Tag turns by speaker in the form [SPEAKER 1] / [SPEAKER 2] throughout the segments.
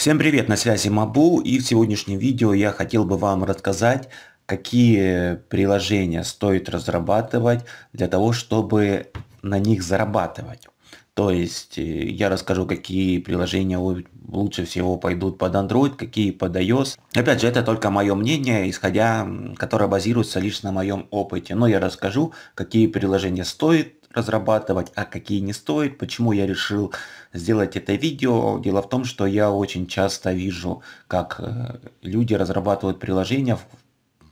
[SPEAKER 1] Всем привет, на связи Мабу и в сегодняшнем видео я хотел бы вам рассказать, какие приложения стоит разрабатывать для того, чтобы на них зарабатывать. То есть э, я расскажу, какие приложения лучше всего пойдут под Android, какие под iOS. Опять же, это только мое мнение, исходя, которое базируется лишь на моем опыте. Но я расскажу, какие приложения стоит разрабатывать, а какие не стоит. Почему я решил сделать это видео? Дело в том, что я очень часто вижу, как э, люди разрабатывают приложения,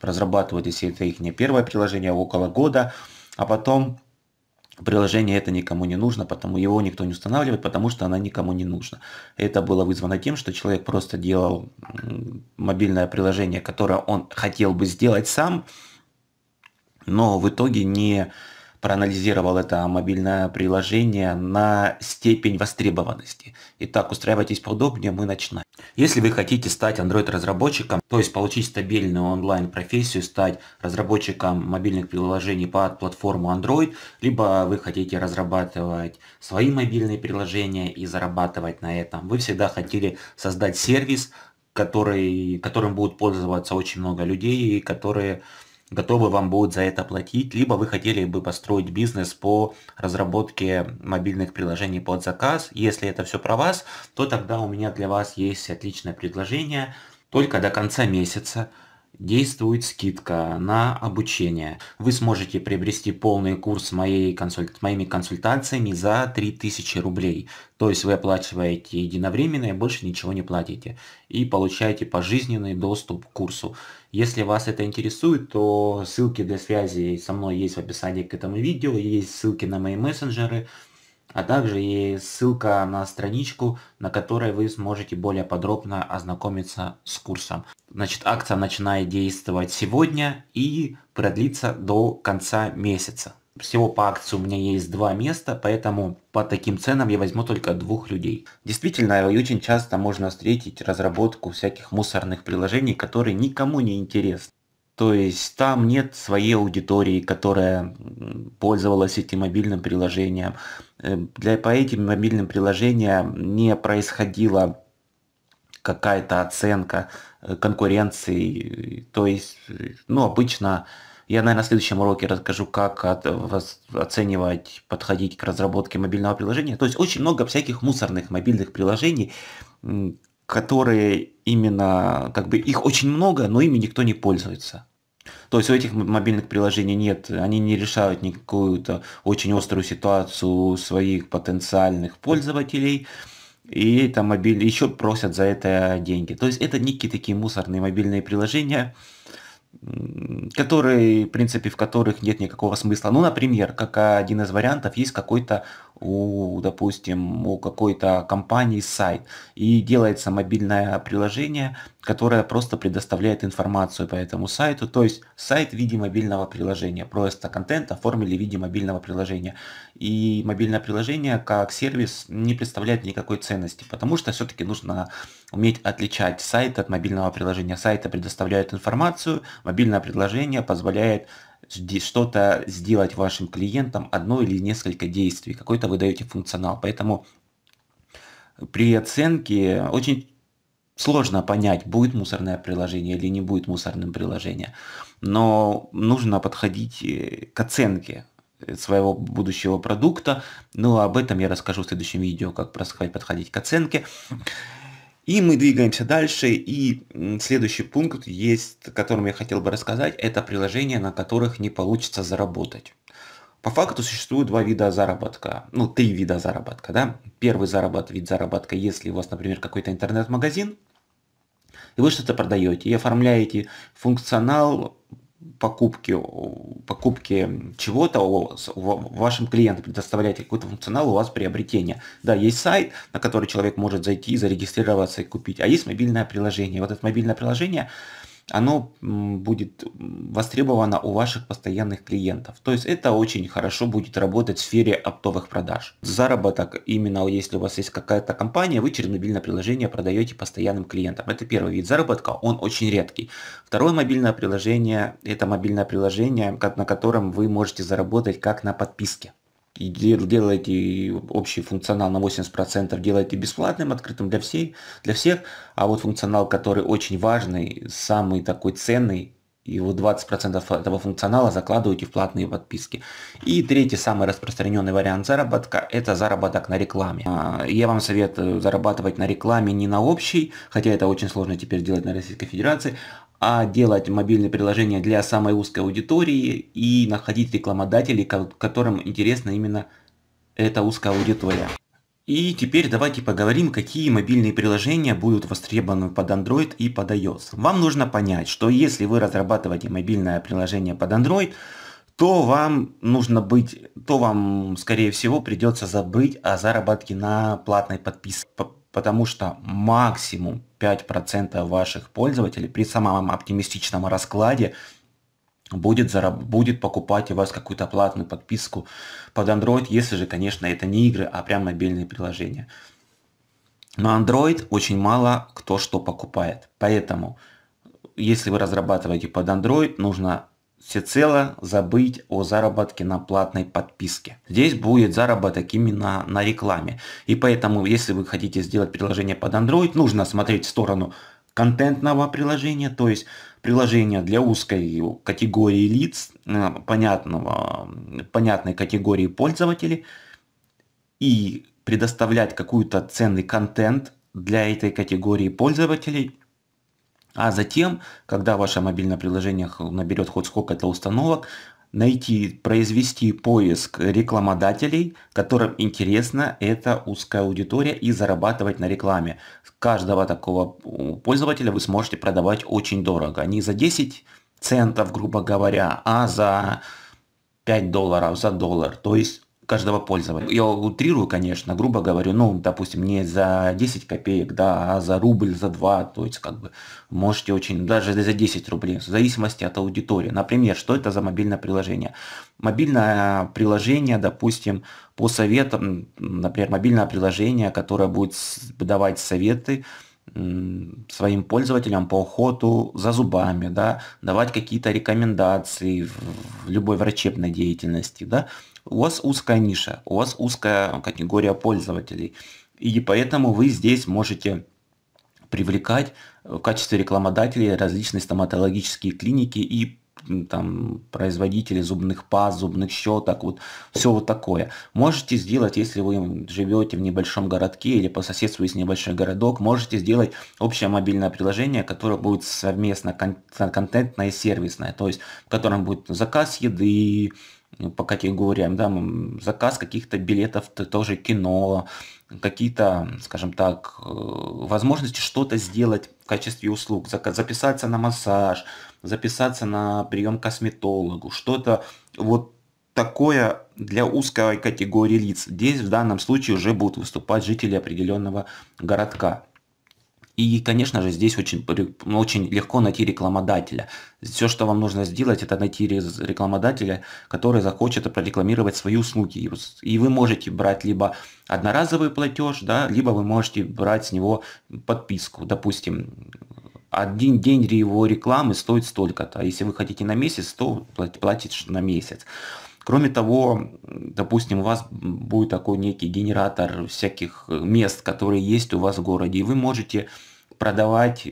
[SPEAKER 1] разрабатывают, если это их не первое приложение, около года, а потом приложение это никому не нужно, потому его никто не устанавливает, потому что она никому не нужна. Это было вызвано тем, что человек просто делал мобильное приложение, которое он хотел бы сделать сам, но в итоге не проанализировал это мобильное приложение на степень востребованности. Итак, устраивайтесь поудобнее, мы начинаем. Если вы хотите стать Android-разработчиком, то есть получить стабильную онлайн-профессию, стать разработчиком мобильных приложений под платформу Android, либо вы хотите разрабатывать свои мобильные приложения и зарабатывать на этом, вы всегда хотели создать сервис, который, которым будут пользоваться очень много людей и которые готовы вам будут за это платить, либо вы хотели бы построить бизнес по разработке мобильных приложений под заказ. Если это все про вас, то тогда у меня для вас есть отличное предложение. Только до конца месяца – действует скидка на обучение. Вы сможете приобрести полный курс моей консуль... моими консультациями за 3000 рублей. То есть вы оплачиваете единовременно и больше ничего не платите. И получаете пожизненный доступ к курсу. Если вас это интересует, то ссылки для связи со мной есть в описании к этому видео. Есть ссылки на мои мессенджеры а также есть ссылка на страничку, на которой вы сможете более подробно ознакомиться с курсом. Значит, акция начинает действовать сегодня и продлится до конца месяца. Всего по акции у меня есть два места, поэтому по таким ценам я возьму только двух людей. Действительно, очень часто можно встретить разработку всяких мусорных приложений, которые никому не интересны. То есть там нет своей аудитории, которая пользовалась этим мобильным приложением. Э, для, по этим мобильным приложениям не происходила какая-то оценка э, конкуренции. То есть, э, ну, обычно я, наверное, на следующем уроке расскажу, как от, оценивать, подходить к разработке мобильного приложения. То есть очень много всяких мусорных мобильных приложений, которые именно, как бы их очень много, но ими никто не пользуется. То есть у этих мобильных приложений нет, они не решают никакую-то очень острую ситуацию у своих потенциальных пользователей, и это мобиль... еще просят за это деньги. То есть это некие такие мусорные мобильные приложения, которые, в принципе, в которых нет никакого смысла. Ну, например, как один из вариантов, есть какой-то у, допустим, у какой-то компании сайт, и делается мобильное приложение, которое просто предоставляет информацию по этому сайту, то есть сайт в виде мобильного приложения, просто контент оформили в виде мобильного приложения. И мобильное приложение как сервис не представляет никакой ценности, потому что все-таки нужно уметь отличать сайт от мобильного приложения. Сайты предоставляют информацию, мобильное приложение позволяет что-то сделать вашим клиентам, одно или несколько действий, какой-то вы даете функционал. Поэтому при оценке очень сложно понять, будет мусорное приложение или не будет мусорным приложение. Но нужно подходить э, к оценке э, своего будущего продукта. Ну, об этом я расскажу в следующем видео, как подходить к оценке. И мы двигаемся дальше, и следующий пункт есть, о котором я хотел бы рассказать, это приложения, на которых не получится заработать. По факту существует два вида заработка, ну, три вида заработка, да. Первый заработок, вид заработка, если у вас, например, какой-то интернет-магазин, и вы что-то продаете, и оформляете функционал покупки, покупки чего-то вашим клиентам, предоставляете какой-то функционал, у вас приобретение. Да, есть сайт, на который человек может зайти, зарегистрироваться и купить, а есть мобильное приложение. Вот это мобильное приложение – оно будет востребовано у ваших постоянных клиентов. То есть это очень хорошо будет работать в сфере оптовых продаж. Заработок, именно если у вас есть какая-то компания, вы через мобильное приложение продаете постоянным клиентам. Это первый вид заработка, он очень редкий. Второе мобильное приложение, это мобильное приложение, на котором вы можете заработать как на подписке и делаете общий функционал на 80%, делаете бесплатным, открытым для, всей, для всех, а вот функционал, который очень важный, самый такой ценный, и вот 20% этого функционала закладываете в платные подписки. И третий, самый распространенный вариант заработка – это заработок на рекламе. А, я вам советую зарабатывать на рекламе не на общей, хотя это очень сложно теперь делать на Российской Федерации, а делать мобильные приложения для самой узкой аудитории и находить рекламодателей, которым интересна именно эта узкая аудитория. И теперь давайте поговорим, какие мобильные приложения будут востребованы под Android и под iOS. Вам нужно понять, что если вы разрабатываете мобильное приложение под Android, то вам нужно быть, то вам, скорее всего, придется забыть о заработке на платной подписке, потому что максимум 5% ваших пользователей при самом оптимистичном раскладе будет, зараб- будет покупать у вас какую-то платную подписку под Android, если же, конечно, это не игры, а прям мобильные приложения. На Android очень мало кто что покупает. Поэтому, если вы разрабатываете под Android, нужно всецело забыть о заработке на платной подписке. Здесь будет заработок именно на рекламе. И поэтому, если вы хотите сделать приложение под Android, нужно смотреть в сторону контентного приложения, то есть приложение для узкой категории лиц, э, понятного, понятной категории пользователей, и предоставлять какую-то ценный контент для этой категории пользователей а затем, когда ваше мобильное приложение наберет хоть сколько-то установок, найти, произвести поиск рекламодателей, которым интересна эта узкая аудитория и зарабатывать на рекламе. Каждого такого пользователя вы сможете продавать очень дорого. Не за 10 центов, грубо говоря, а за 5 долларов, за доллар. То есть каждого пользователя. Я утрирую, конечно, грубо говорю, ну, допустим, не за 10 копеек, да, а за рубль, за 2, то есть, как бы, можете очень, даже за 10 рублей, в зависимости от аудитории. Например, что это за мобильное приложение? Мобильное приложение, допустим, по советам, например, мобильное приложение, которое будет давать советы, своим пользователям по уходу за зубами, да, давать какие-то рекомендации в любой врачебной деятельности, да, у вас узкая ниша, у вас узкая категория пользователей. И поэтому вы здесь можете привлекать э, в качестве рекламодателей различные стоматологические клиники и там, производители зубных паз, зубных щеток, вот все вот такое. Можете сделать, если вы живете в небольшом городке или по соседству есть небольшой городок, можете сделать общее мобильное приложение, которое будет совместно контентное и сервисное, то есть в котором будет заказ еды, ну, по категориям, да, заказ каких-то билетов, тоже кино, какие-то, скажем так, э, возможности что-то сделать в качестве услуг, записаться на массаж, записаться на прием к косметологу, что-то вот такое для узкой категории лиц. Здесь в данном случае уже будут выступать жители определенного городка. И, конечно же, здесь очень, очень легко найти рекламодателя. Все, что вам нужно сделать, это найти рекламодателя, который захочет прорекламировать свои услуги. И вы можете брать либо одноразовый платеж, да, либо вы можете брать с него подписку. Допустим, один день его рекламы стоит столько-то. А если вы хотите на месяц, то платишь на месяц. Кроме того, допустим, у вас будет такой некий генератор всяких мест, которые есть у вас в городе, и вы можете продавать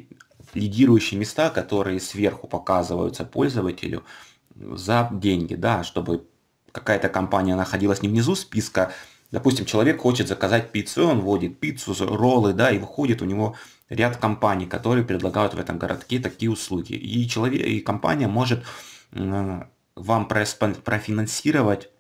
[SPEAKER 1] лидирующие места, которые сверху показываются пользователю за деньги, да, чтобы какая-то компания находилась не внизу списка, допустим, человек хочет заказать пиццу, он вводит пиццу, роллы, да, и выходит у него ряд компаний, которые предлагают в этом городке такие услуги. И, человек, и компания может вам профинансировать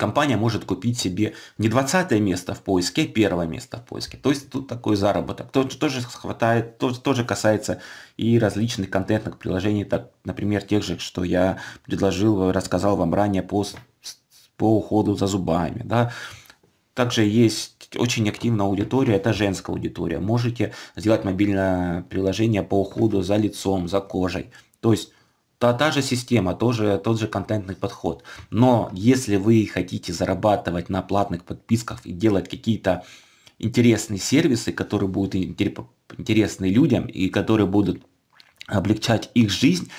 [SPEAKER 1] компания может купить себе не 20 место в поиске, а первое место в поиске. То есть тут такой заработок. То, тоже, хватает, то, тоже касается и различных контентных приложений, так, например, тех же, что я предложил, рассказал вам ранее по, по уходу за зубами. Да? Также есть очень активная аудитория, это женская аудитория. Можете сделать мобильное приложение по уходу за лицом, за кожей. То есть та, та же система, тоже, тот же контентный подход. Но если вы хотите зарабатывать на платных подписках и делать какие-то интересные сервисы, которые будут интересны людям и которые будут облегчать их жизнь,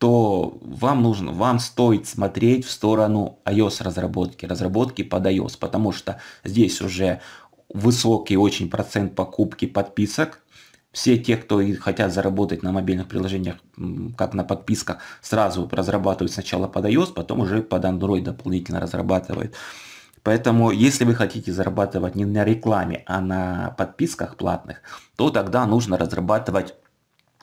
[SPEAKER 1] то вам нужно, вам стоит смотреть в сторону iOS разработки, разработки под iOS, потому что здесь уже высокий очень процент покупки подписок. Все те, кто хотят заработать на мобильных приложениях, как на подписках, сразу разрабатывают сначала под iOS, потом уже под Android дополнительно разрабатывают. Поэтому, если вы хотите зарабатывать не на рекламе, а на подписках платных, то тогда нужно разрабатывать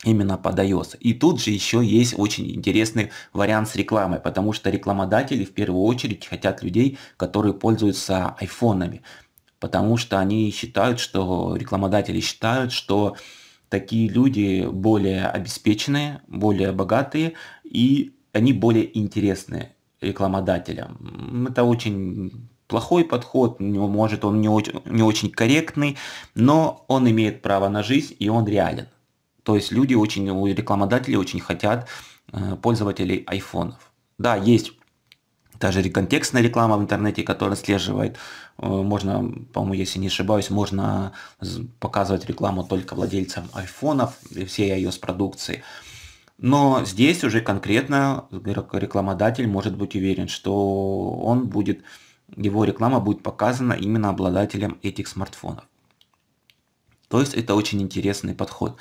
[SPEAKER 1] именно под iOS. И тут же еще есть очень интересный вариант с рекламой, потому что рекламодатели в первую очередь хотят людей, которые пользуются айфонами, потому что они считают, что рекламодатели считают, что такие люди более обеспеченные, более богатые и они более интересны рекламодателям. Это очень плохой подход, может он не очень, не очень корректный, но он имеет право на жизнь и он реален. То есть люди очень, у рекламодателей очень хотят э, пользователей айфонов. Да, есть даже реконтекстная реклама в интернете, которая отслеживает. Э, можно, по-моему, если не ошибаюсь, можно показывать рекламу только владельцам айфонов и всей iOS продукции. Но здесь уже конкретно рекламодатель может быть уверен, что он будет, его реклама будет показана именно обладателям этих смартфонов. То есть это очень интересный подход.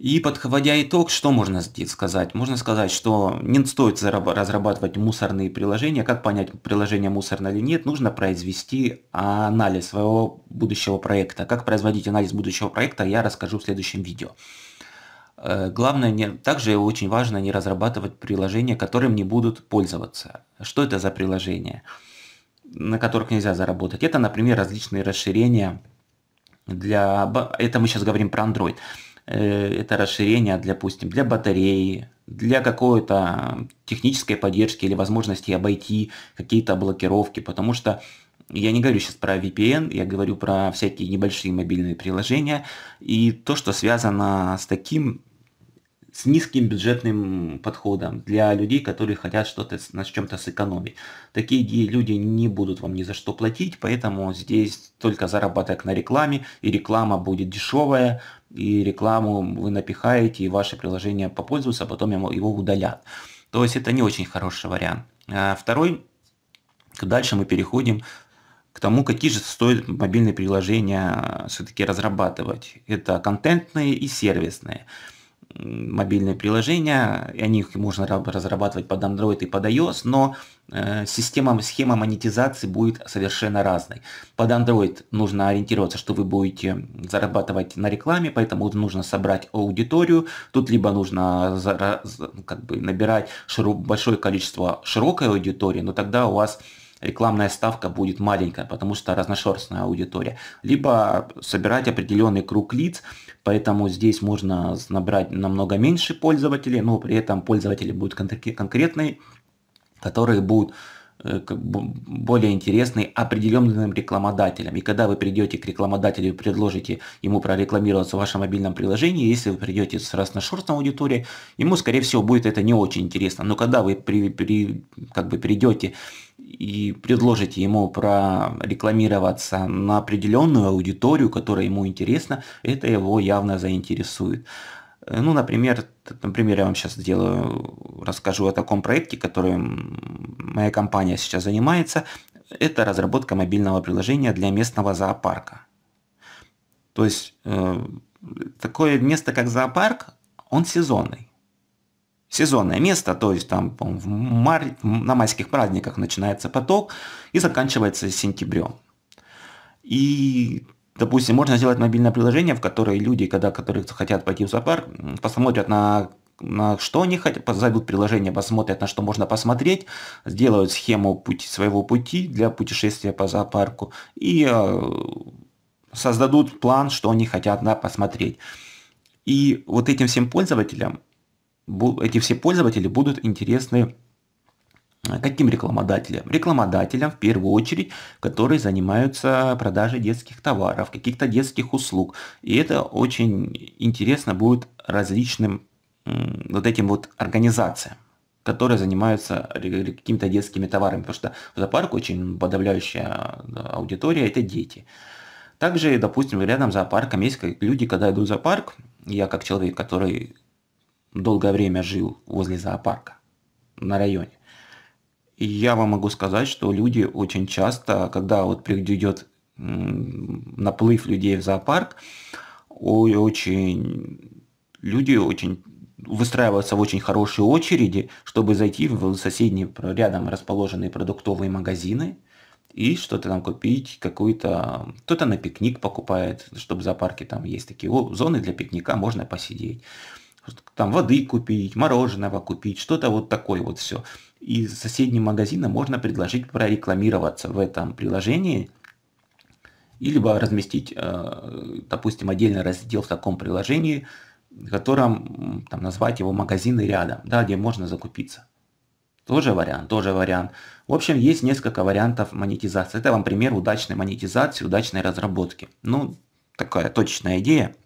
[SPEAKER 1] И подходя итог, что можно здесь сказать? Можно сказать, что не стоит разрабатывать мусорные приложения. Как понять, приложение мусорное или нет? Нужно произвести анализ своего будущего проекта. Как производить анализ будущего проекта, я расскажу в следующем видео. Э, главное, не, также очень важно не разрабатывать приложения, которым не будут пользоваться. Что это за приложения, на которых нельзя заработать? Это, например, различные расширения для... Это мы сейчас говорим про Android. Э, это расширение, допустим, для батареи, для какой-то технической поддержки или возможности обойти какие-то блокировки, потому что я не говорю сейчас про VPN, я говорю про всякие небольшие мобильные приложения и то, что связано с таким, с низким бюджетным подходом для людей, которые хотят что-то на чем-то сэкономить. Такие люди не будут вам ни за что платить, поэтому здесь только заработок на рекламе, и реклама будет дешевая, и рекламу вы напихаете, и ваше приложение попользуется, а потом его удалят. То есть это не очень хороший вариант. А второй, дальше мы переходим к тому, какие же стоит мобильные приложения э, все-таки разрабатывать. Это контентные и сервисные мобильные приложения, и о них можно разрабатывать под Android и под iOS, но э, система, схема монетизации будет совершенно разной. Под Android нужно ориентироваться, что вы будете зарабатывать на рекламе, поэтому нужно собрать аудиторию. Тут либо нужно как бы, набирать большое количество широкой аудитории, но тогда у вас рекламная ставка будет маленькая, потому что разношерстная аудитория. Либо собирать определенный круг лиц, поэтому здесь можно набрать намного меньше пользователей, но при этом пользователи будут конкретные, которые будут э, более интересны определенным рекламодателям. И когда вы придете к рекламодателю и предложите ему прорекламироваться в вашем мобильном приложении, если вы придете с разношерстной аудиторией, ему, скорее всего, будет это не очень интересно. Но когда вы при, при, как бы придете и предложите ему прорекламироваться на определенную аудиторию, которая ему интересна, это его явно заинтересует. Э, ну, например, например, я вам сейчас сделаю, расскажу о таком проекте, которым моя компания сейчас занимается. Это разработка мобильного приложения для местного зоопарка. То есть э, такое место, как зоопарк, он сезонный сезонное место, то есть там в мар... на майских праздниках начинается поток и заканчивается сентябрем. И, допустим, можно сделать мобильное приложение, в которое люди, когда, которые хотят пойти в зоопарк, посмотрят на на что они хотят, зайдут в приложение, посмотрят, на что можно посмотреть, сделают схему пути, своего пути для путешествия по зоопарку и э, создадут план, что они хотят да, посмотреть. И вот этим всем пользователям эти все пользователи будут интересны э, Каким рекламодателям? Рекламодателям в первую очередь, которые занимаются продажей детских товаров, каких-то детских услуг. И это очень интересно будет различным вот этим вот организациям которые занимаются какими-то детскими товарами, потому что в зоопарк очень подавляющая э, аудитория – это дети. Также, допустим, рядом с зоопарком есть люди, когда идут в зоопарк, я как человек, который долгое время жил возле зоопарка на районе. И я вам могу сказать, что люди очень часто, когда вот придет наплыв людей в зоопарк, очень люди очень выстраиваются в очень хорошие очереди, чтобы зайти в соседние рядом расположенные продуктовые магазины и что-то там купить, какой то Кто-то на пикник покупает, чтобы в зоопарке там есть такие зоны для пикника, можно посидеть там воды купить, мороженого купить, что-то вот такое вот все. И соседнего магазина можно предложить прорекламироваться в этом приложении, или либо разместить, э, допустим, отдельный раздел в таком приложении, в котором там, назвать его магазины рядом, да, где можно закупиться. Тоже вариант, тоже вариант. В общем, есть несколько вариантов монетизации. Это вам пример удачной монетизации, удачной разработки. Ну, такая точечная идея.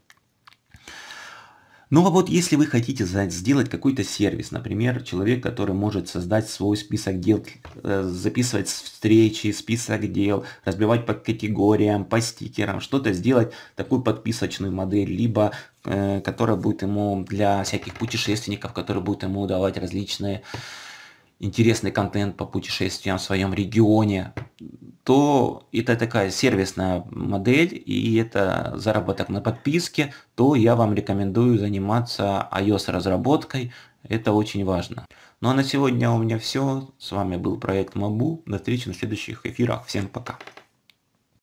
[SPEAKER 1] Ну а вот если вы хотите сделать какой-то сервис, например, человек, который может создать свой список дел, э, записывать встречи, список дел, разбивать по категориям, по стикерам, что-то сделать, такую подписочную модель, либо э, которая будет ему для всяких путешественников, которые будут ему давать различные э, интересный контент по путешествиям в своем регионе, то это такая сервисная модель, и это заработок на подписке, то я вам рекомендую заниматься iOS-разработкой, это очень важно. Ну а на сегодня у меня все, с вами был проект Мабу, до встречи на следующих эфирах, всем пока!